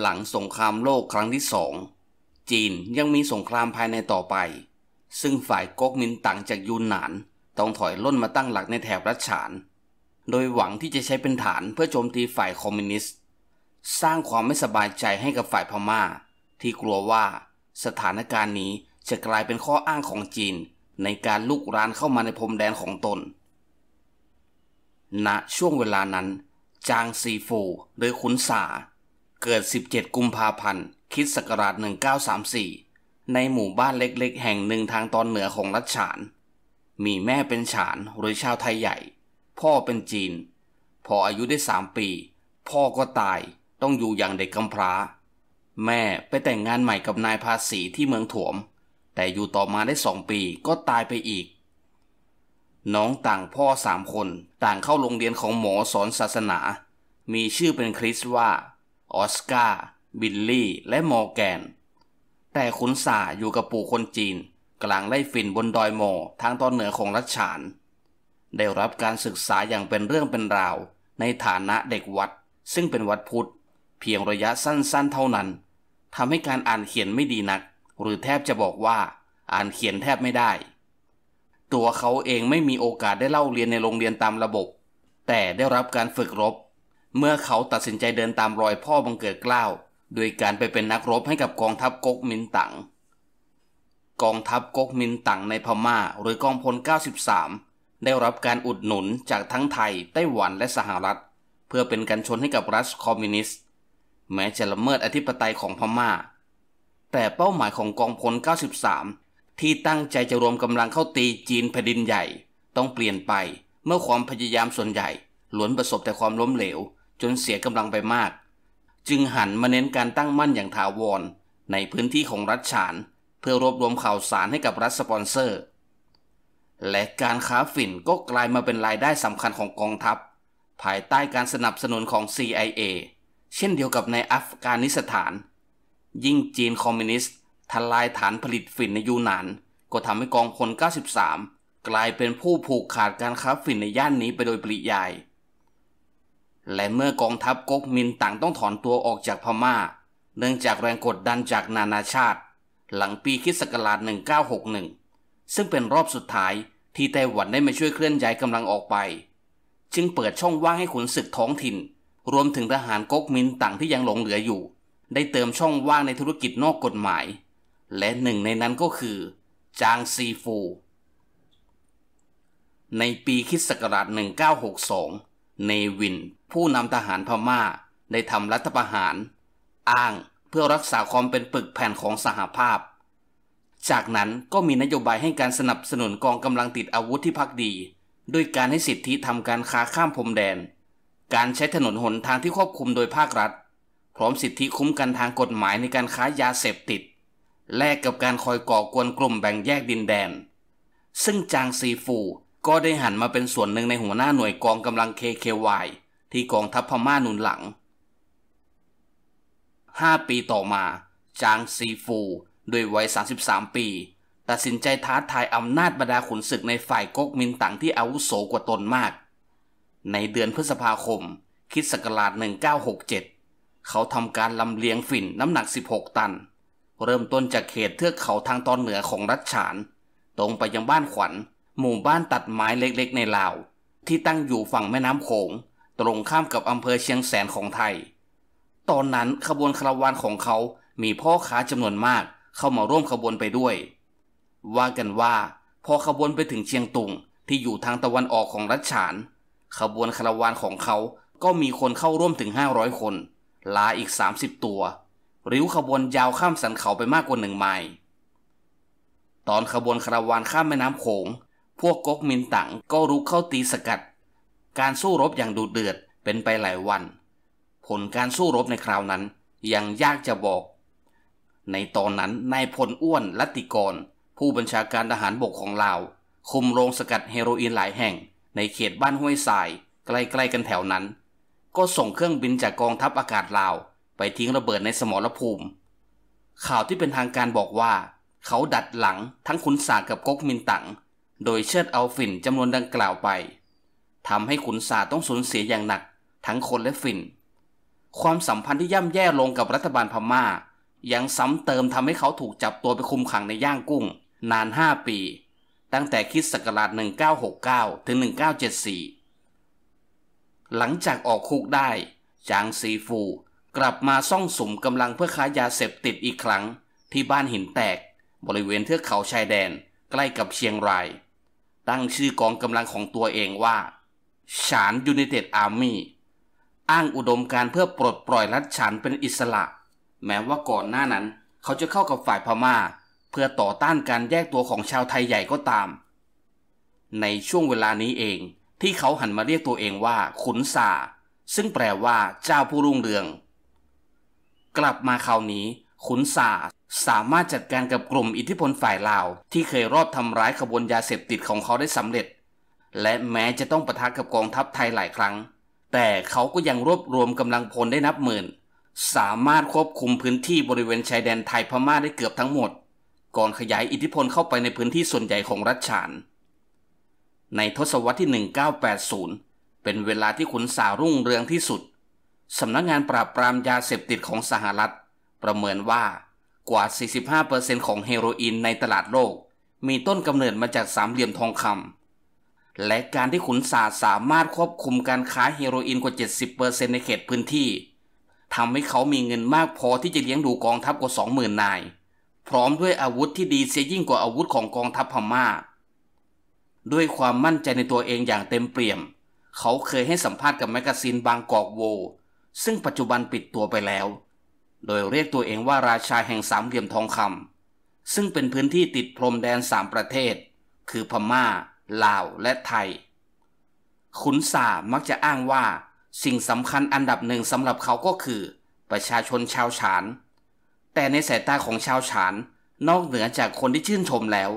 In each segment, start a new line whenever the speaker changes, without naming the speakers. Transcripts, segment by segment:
หลังสงครามโลกครั้งที่สอง จีนยังมีสงครามภายในต่อไป ซึ่งฝ่ายก๊กมินตั๋งจากยูนหนานต้องถอยล่นมาตั้งหลักในแถบรัชฉาน โดยหวังที่จะใช้เป็นฐานเพื่อโจมตีฝ่ายคอมมิวนิสต์ สร้างความไม่สบายใจให้กับฝ่ายพมา่า ที่กลัวว่า สถานการณ์นี้จะกลายเป็นข้ออ้างของจีนในการลุกรานเข้ามาในพรมแดนของตน ณช่วงเวลานั้น จางซีฟูหรือขุนสาเกิด 17 กุมภาพันธ์ คิดศักราช 1934 ในหมู่บ้านเล็กๆ แห่งหนึ่งทางตอนเหนือของรัชฉาน มีแม่เป็นฉานหรือชาวไทยใหญ่ พ่อเป็นจีน พออายุได้สามปี พ่อก็ตายต้องอยู่อย่างเด็กกำพร้า แม่ไปแต่งงานใหม่กับนายภาษีที่เมืองถวม แต่อยู่ต่อมาได้สองปีก็ตายไปอีก น้องต่างพ่อสามคนต่างเข้าโรงเรียนของหมอสอนศาสนา มีชื่อเป็นคริสว่าออสการ์ บิลลี่ และมอร์แกน แต่ขุนสาอยู่กับปู่คนจีน กลางไล่ฝิ่นบนดอยโมทางตอนเหนือของรัชฉาน ได้รับการศึกษาอย่างเป็นเรื่องเป็นราว ในฐานะเด็กวัด ซึ่งเป็นวัดพุทธ เพียงระยะสั้นๆเท่านั้น ทำให้การอ่านเขียนไม่ดีนัก หรือแทบจะบอกว่าอ่านเขียนแทบไม่ได้ ตัวเขาเองไม่มีโอกาสได้เล่าเรียนในโรงเรียนตามระบบ แต่ได้รับการฝึกรบเมื่อเขาตัดสินใจเดินตามรอยพ่อบังเกิดเกล้าโดยการไปเป็นนักรบให้กับกองทัพก๊กมินตั๋งกองทัพก๊กมินตั๋งในพม่าหรือกองพล 93 ได้รับการอุดหนุนจากทั้งไทยไต้หวันและสหรัฐเพื่อเป็นการชนให้กับรัสคอมมิวนิสต์แม้จะละเมิดอธิปไตยของพม่า แต่เป้าหมายของกองพล 93 ที่ตั้งใจจะรวมกำลังเข้าตีจีนแผ่นดินใหญ่ ต้องเปลี่ยนไปเมื่อความพยายามส่วนใหญ่ล้วนประสบแต่ความล้มเหลวจนเสียกำลังไปมาก จึงหันมาเน้นการตั้งมั่นอย่างถาวร ในพื้นที่ของรัฐฉาน เพื่อรวบรวมข่าวสารให้กับรัฐสปอนเซอร์ และการค้าฝิ่นก็กลายมาเป็นรายได้สำคัญของกองทัพ ภายใต้การสนับสนุนของ CIA เช่นเดียวกับในอัฟกานิสถาน ยิ่งจีนคอมมิวนิสต์ทลายฐานผลิตฝิ่นในยูนาน ก็ทำให้กองพล93 กลายเป็นผู้ผูกขาดการค้าฝิ่นในย่านนี้ไปโดยปริยายและเมื่อกองทัพก๊กมินต่างต้องถอนตัวออกจากพม่า เนื่องจากแรงกดดันจากนานาชาติ หลังปีคิศักราช 1961 ซึ่งเป็นรอบสุดท้ายที่ไต้หวันได้มาช่วยเคลื่อนย้ายกำลังออกไป จึงเปิดช่องว่างให้ขุนศึกท้องถิ่น รวมถึงทหารก๊กมินต่างที่ยังหลงเหลืออยู่ ได้เติมช่องว่างในธุรกิจนอกกฎหมาย และหนึ่ง ในนั้นก็คือ จางซีฟูในปีคิศักราช 1962เนวินผู้นำทหารพม่าได้ทำรัฐประหาร อ้างเพื่อรักษาความเป็นปึกแผ่นของสหภาพ จากนั้นก็มีนโยบายให้การสนับสนุนกองกำลังติดอาวุธที่พักดี ด้วยการให้สิทธิทำการค้าข้ามพรมแดน การใช้ถนนหนทางที่ควบคุมโดยภาครัฐ พร้อมสิทธิคุ้มกันทางกฎหมายในการค้ายาเสพติด แลกกับการคอยก่อกวนกลุ่มแบ่งแยกดินแดน ซึ่งจางซีฟูก็ได้หันมาเป็นส่วนหนึ่งในหัวหน้าหน่วยกองกำลัง KKY ที่กองทัพพม่าหนุนหลัง 5 ปีต่อมา จางซีฟูด้วยวัย33 ปี ตัดสินใจท้าทายอำนาจบรรดาขุนศึกในฝ่ายก๊กมินตั๋งที่อาวุโสกว่าตนมาก ในเดือนพฤษภาคมคิดศักราช1967 เขาทำการลำเลียงฝิ่นน้ำหนัก 16 ตัน เริ่มต้นจากเขตเทือกเขาทางตอนเหนือของรัชฉาน ตรงไปยังบ้านขวัญหมู่บ้านตัดไม้เล็กๆในลาว ที่ตั้งอยู่ฝั่งแม่น้ำโขงตรงข้ามกับอำเภอเชียงแสนของไทย ตอนนั้นขบวนคาราวานของเขามีพ่อค้าจำนวนมากเข้ามาร่วมขบวนไปด้วย ว่ากันว่า พอขบวนไปถึงเชียงตุงที่อยู่ทางตะวันออกของรัชฉาน ขบวนคาราวานของเขาก็มีคนเข้าร่วมถึง 500 คนลาอีก 30 ตัว ริ้วขบวนยาวข้ามสันเขาไปมากกว่าหนึ่งไมล์ตอนขบวนคาราวานข้ามแม่น้ำโขงพวกก๊กมินตั๋งก็รุกเข้าตีสกัด การสู้รบอย่างดุเดือดเป็นไปหลายวัน ผลการสู้รบในคราวนั้นยังยากจะบอก ในตอนนั้นนายพลอ้วนลัติกร ผู้บัญชาการทหารบกของลาวคุมโรงสกัดเฮโรอีนหลายแห่ง ในเขตบ้านห้วยทราย ใกล้ๆกันแถวนั้น ก็ส่งเครื่องบินจากกองทัพอากาศลาว ไปทิ้งระเบิดในสมรภูมิ ข่าวที่เป็นทางการบอกว่า เขาดัดหลังทั้งขุนศากับก๊กมินตั๋งโดยเชิดเอาฝิ่นจำนวนดังกล่าวไปทำให้ขุนศาต้องสูญเสียอย่างหนัก ทั้งคนและฝิ่นความสัมพันธ์ที่ย่ำแย่ลงกับรัฐบาลพม่า ยังซ้ำเติมทำให้เขาถูกจับตัวไปคุมขังในย่างกุ้ง นาน 5 ปี ตั้งแต่คิดศักราช 1969ถึง1974 หลังจากออกคุกได้ จางซีฟูกลับมาซ่องสุมกำลังเพื่อค้ายาเสพติดอีกครั้งที่บ้านหินแตกบริเวณเทือกเขาชายแดน ใกล้กับเชียงรายตั้งชื่อกองกำลังของตัวเองว่าฉานยูนิเต็ดอาร์มี่ อ้างอุดมการเพื่อปลดปล่อยรัฐฉานเป็นอิสระ แม้ว่าก่อนหน้านั้น เขาจะเข้ากับฝ่ายพมา่าเพื่อต่อต้านการแยกตัวของชาวไทยใหญ่ก็ตาม ในช่วงเวลานี้เอง ที่เขาหันมาเรียกตัวเองว่า ขุนสา ซึ่งแปลว่าเจ้าผู้รุ่งเรือง กลับมาคราวนี้ ขุนสาสามารถจัดการกับกลุ่มอิทธิพลฝ่ายลาว ที่เคยรอบทำร้ายขบวนยาเสพติดของเขาได้สำเร็จ และแม้จะต้องประทะกับกองทัพไทยหลายครั้ง แต่เขาก็ยังรวบรวมกำลังพลได้นับหมื่น สามารถควบคุมพื้นที่บริเวณชายแดนไทยพม่าได้เกือบทั้งหมด ก่อนขยายอิทธิพลเข้าไปในพื้นที่ส่วนใหญ่ของรัชฉาน ในทศวรรษที่ 1980 เป็นเวลาที่ขุนสารุ่งเรืองที่สุดสำนักงงานปราบปรามยาเสพติดของสหรัฐประเมินว่ากว่า 45%ของเฮโรอีนในตลาดโลก มีต้นกำเนิดมาจากสามเหลี่ยมทองคำ และการที่ขุนศาสามารถควบคุมการค้าเฮโรอีนกว่า 70%ในเขตพื้นที่ทำให้เขามีเงินมากพอที่จะเลี้ยงดูกองทัพกว่า 20,000 นาย พร้อมด้วยอาวุธที่ดีเสียยิ่งกว่าอาวุธของกองทัพพม่า ด้วยความมั่นใจในตัวเองอย่างเต็มเปี่ยม เขาเคยให้สัมภาษณ์กับแมกกาซีนบางกอกโว ซึ่งปัจจุบันปิดตัวไปแล้วโดยเรียกตัวเองว่าราชาแห่งสามเหลี่ยมทองคำซึ่งเป็นพื้นที่ติดพรมแดนสามประเทศ คือพม่าลาวและไทย ขุนสามักจะอ้างว่าสิ่งสำคัญอันดับหนึ่งสำหรับเขาก็คือ ประชาชนชาวฉาน แต่ในสายตาของชาวฉานนอกเหนือจากคนที่ชื่นชมแล้ว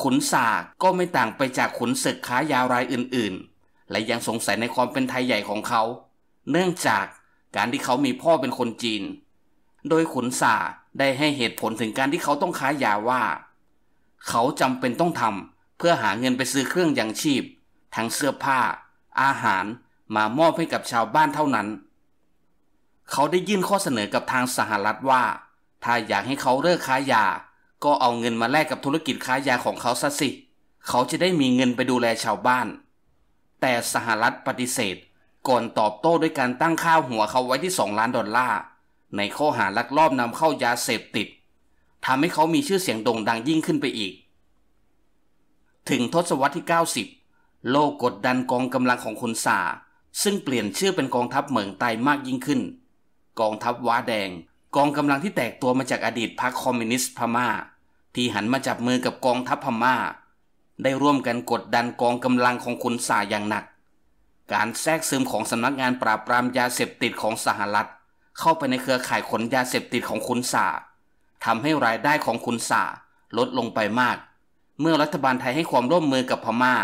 ขุนสาก็ไม่ต่างไปจากขุนศึกค้ายาวรายอื่นๆ และยังสงสัยในความเป็นไทยใหญ่ของเขา เนื่องจากการที่เขามีพ่อเป็นคนจีนโดยขุนสาได้ให้เหตุผลถึงการที่เขาต้องค้ายาว่า เขาจำเป็นต้องทำเพื่อหาเงินไปซื้อเครื่องยังชีพ ทั้งเสื้อผ้า อาหาร มามอบให้กับชาวบ้านเท่านั้น เขาได้ยื่นข้อเสนอกับทางสหรัฐว่า ถ้าอยากให้เขาเลิกค้ายา ก็เอาเงินมาแลกกับธุรกิจค้ายาของเขาซะสิ เขาจะได้มีเงินไปดูแลชาวบ้าน แต่สหรัฐปฏิเสธก่อนตอบโต้ด้วยการตั้งค่าหัวเขาไว้ที่2ล้านดอลลาร์ในข้อหาลักลอบนำเข้ายาเสพติดทำให้เขามีชื่อเสียงโด่งดังยิ่งขึ้นไปอีก ถึงทศวรรษที่ 90 โลกกดดันกองกำลังของคนสาซึ่งเปลี่ยนชื่อเป็นกองทัพเหมืองไตมากยิ่งขึ้น กองทัพว้าแดงกองกำลังที่แตกตัวมาจากอดีตพรรคคอมมิวนิสต์พมา่า ที่หันมาจับมือกับกองทัพพมา่า ได้ร่วมกันกดดันกองกำลังของคุนสาอย่างหนัก การแทรกซึมของสำนักงานปราบปรามยาเสพติดของสหรัฐเข้าไปในเครือข่ายขนยาเสพติดของคุณสาทำให้รายได้ของคุณสาลดลงไปมาก เมื่อรัฐบาลไทยให้ความร่วมมือกับพมา่า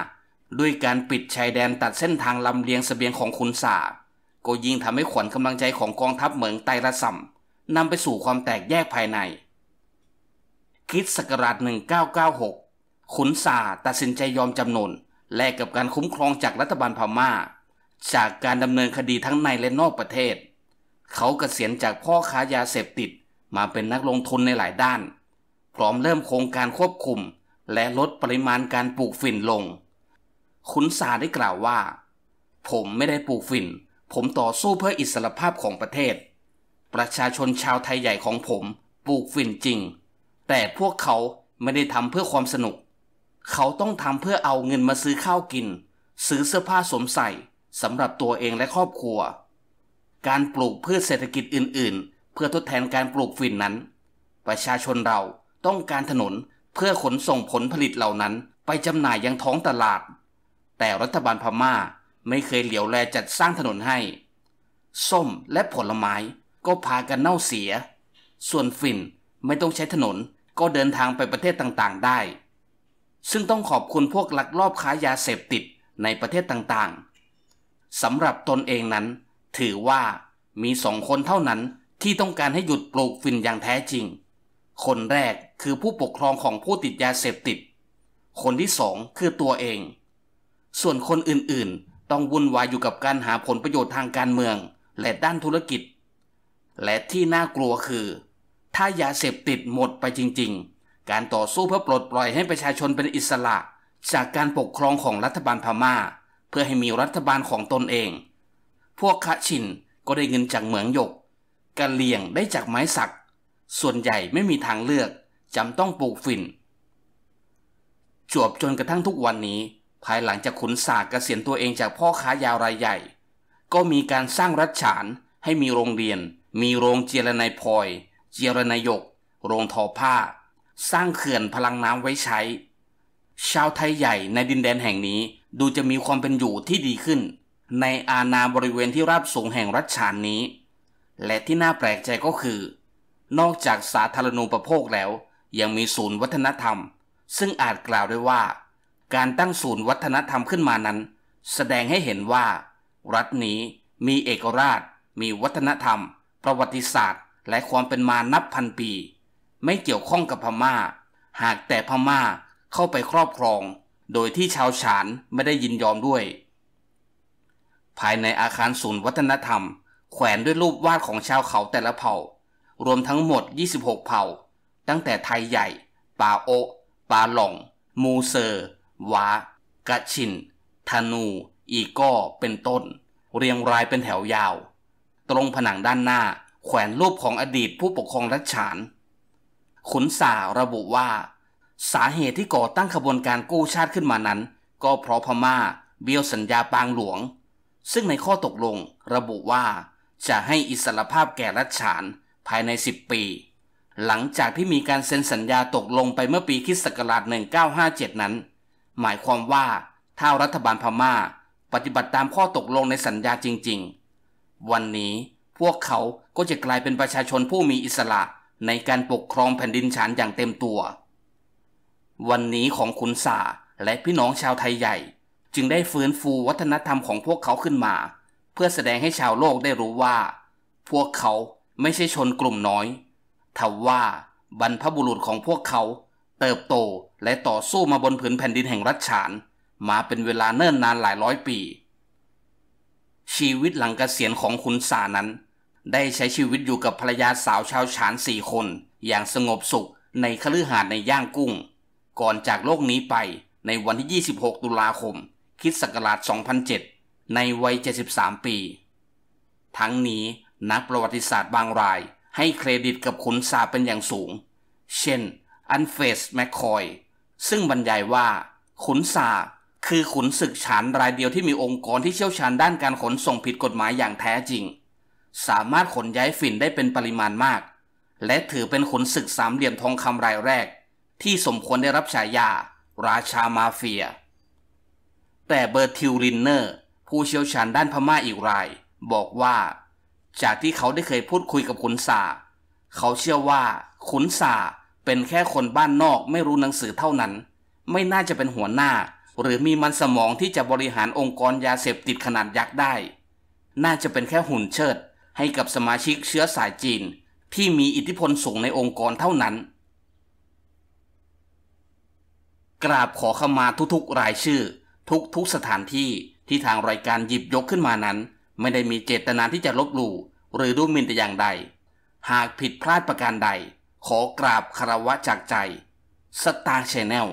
ด้วยการปิดชายแดนตัดเส้นทางลำเลียงสเสบียงของคุณสาก็ยิ่งทำให้ขวัญกำลังใจของกองทัพเหมืองไตรสัมนำไปสู่ความแตกแยกภายในคิดสกราช1996 ขุนสาตัดสินใจยอมจำนนแลกกับการคุ้มครองจากรัฐบาลพมา่า จากการดำเนินคดีทั้งในและนอกประเทศเขาเกษียณจากพ่อค้ายาเสพติดมาเป็นนักลงทุนในหลายด้าน พร้อมเริ่มโครงการควบคุม และลดปริมาณการปลูกฝิ่นลงคุณสาได้กล่าวว่า ผมไม่ได้ปลูกฝิ่น ผมต่อสู้เพื่ออิสรภาพของประเทศ ประชาชนชาวไทยใหญ่ของผมปลูกฝิ่นจริง แต่พวกเขาไม่ได้ทำเพื่อความสนุก เขาต้องทำเพื่อเอาเงินมาซื้อข้าวกิน ซื้อเสื้อผ้าสวมใส่สำหรับตัวเองและครอบครัวการปลูกพืชเศรษฐกิจอื่น ๆ เพื่อทดแทนการปลูกฝิ่นนั้น ประชาชนเราต้องการถนนเพื่อขนส่งผลผลิตเหล่านั้นไปจำหน่ายยังท้องตลาด แต่รัฐบาลพม่าไม่เคยเหลียวแลจัดสร้างถนนให้ ส้มและผลไม้ก็พากันเน่าเสีย ส่วนฝิ่นไม่ต้องใช้ถนนก็เดินทางไปประเทศต่างๆ ได้ ซึ่งต้องขอบคุณพวกลักลอบค้ายาเสพติดในประเทศต่าง ๆสำหรับตนเองนั้นถือว่ามีสองคนเท่านั้นที่ต้องการให้หยุดปลูกฝิ่นอย่างแท้จริง คนแรกคือผู้ปกครองของผู้ติดยาเสพติด คนที่สองคือตัวเอง ส่วนคนอื่น ๆ ต้องวุ่นวายอยู่กับการหาผลประโยชน์ทางการเมืองและด้านธุรกิจ และที่น่ากลัวคือ ถ้ายาเสพติดหมดไปจริง ๆ การต่อสู้เพื่อปลดปล่อยให้ประชาชนเป็นอิสระ จากการปกครองของรัฐบาลพมา่า เพื่อให้มีรัฐบาลของตนเองพวกคะชินก็ได้เงินจากเหมืองหยกกันเลียงได้จากไม้สัก ส่วนใหญ่ไม่มีทางเลือก จำต้องปลูกฝิ่น จวบจนกระทั่งทุกวันนี้ภายหลังจากขุนสากเกษียณตัวเองจากพ่อค้ายาวรายใหญ่ ก็มีการสร้างรัฐฉานให้มีโรงเรียน มีโรงเจรนายพลอย เจรนายก โรงทอผ้า สร้างเขื่อนพลังน้ำไว้ใช้ชาวไทยใหญ่ในดินแดนแห่งนี้ดูจะมีความเป็นอยู่ที่ดีขึ้นในอาณาบริเวณที่ราบสูงแห่งรัชชานนี้ และที่น่าแปลกใจก็คือ นอกจากสาธารณูปโภคแล้ว ยังมีศูนย์วัฒนธรรม ซึ่งอาจกล่าวได้ว่า การตั้งศูนย์วัฒนธรรมขึ้นมานั้น แสดงให้เห็นว่า รัฐนี้มีเอกราช มีวัฒนธรรม ประวัติศาสตร์ และความเป็นมานับพันปี ไม่เกี่ยวข้องกับพมา่า หากแต่พม่าเข้าไปครอบครอง โดยที่ชาวฉานไม่ได้ยินยอมด้วยภายในอาคารศูนย์วัฒนธรรม แขวนด้วยรูปวาดของชาวเขาแต่ละเผ่า รวมทั้งหมด 26 เผ่า ตั้งแต่ไทยใหญ่ป่าโอป่าหลงมูเซอร์วากะชินธนู อีก็เป็นต้น เรียงรายเป็นแถวยาว ตรงผนังด้านหน้า แขวนรูปของอดีตผู้ปกครองรัชฉาน ขุนสาระบุว่า สาเหตุที่ก่อตั้งขบวนการกู้ชาติขึ้นมานั้น ก็เพราะพม่าเบี้ยวสัญญาปางหลวงซึ่งในข้อตกลงระบุว่า จะให้อิสรภาพแก่รัชฉานภายใน 10 ปี หลังจากที่มีการเซ็นสัญญาตกลงไปเมื่อปีคิศ1957 นั้น หมายความว่าถ้ารัฐบาลพมา่า ปฏิบัติตามข้อตกลงในสัญญาจริงๆ วันนี้พวกเขาก็จะกลายเป็นประชาชนผู้มีอิสระในการปกครองแผ่นดินฉานอย่างเต็มตัว วันนี้ของขุนสาและพี่น้องชาวไทยใหญ่จึงได้ฟื้นฟูวัฒนธรรมของพวกเขาขึ้นมา เพื่อแสดงให้ชาวโลกได้รู้ว่า พวกเขาไม่ใช่ชนกลุ่มน้อยทว่าบรรพบุรุษของพวกเขา เติบโตและต่อสู้มาบนผืนแผ่นดินแห่งรัชฉาน มาเป็นเวลาเนิ่นนานหลายร้อยปี ชีวิตหลังกเกษียณของขุนสานั้น ได้ใช้ชีวิตอยู่กับภรรยาสาวชาวฉานสี่คนอย่างสงบสุขในคฤหาสน์ในย่างกุ้ง ก่อนจากโลกนี้ไปในวันที่ 26 ตุลาคมคิดสกราช2007 ในวัย 73 ปี ทั้งนี้นักประวัติศาสตร์บางรายให้เครดิตกับขุนสาเป็นอย่างสูง เช่น อันเฟสแมคคอย ซึ่งบรรยายว่าขุนสา คือขุนศึกฉานรายเดียวที่มีองค์กรที่เชี่ยวชาญด้านการขนส่งผิดกฎหมายอย่างแท้จริง สามารถขนย้ายฝิ่นได้เป็นปริมาณมาก และถือเป็นขุนศึกสามเหลี่ยมทองคำรายแรก ที่สมควรได้รับฉายาราชามาเฟียแต่เบอร์ทิวลินเนอร์ ผู้เชี่ยวชาญด้านพม่าอีกราย บอกว่า จากที่เขาได้เคยพูดคุยกับขุนสา เขาเชื่อว่า ขุนสา เป็นแค่คนบ้านนอกไม่รู้หนังสือเท่านั้น ไม่น่าจะเป็นหัวหน้า หรือมีมันสมองที่จะบริหารองค์กรยาเสพติดขนาดยักษ์ได้ น่าจะเป็นแค่หุ่นเชิด ให้กับสมาชิกเชื้อสายจีน ที่มีอิทธิพลสูงในองค์กรเท่านั้น กราบขอขมาทุกๆ รายชื่อทุกทุกสถานที่ที่ทางรายการหยิบยกขึ้นมานั้น ไม่ได้มีเจตนาที่จะลบหลู่หรือดูหมิ่นแต่อย่างใด หากผิดพลาดประการใด ขอกราบคารวะจากใจ สตาร์ชแนล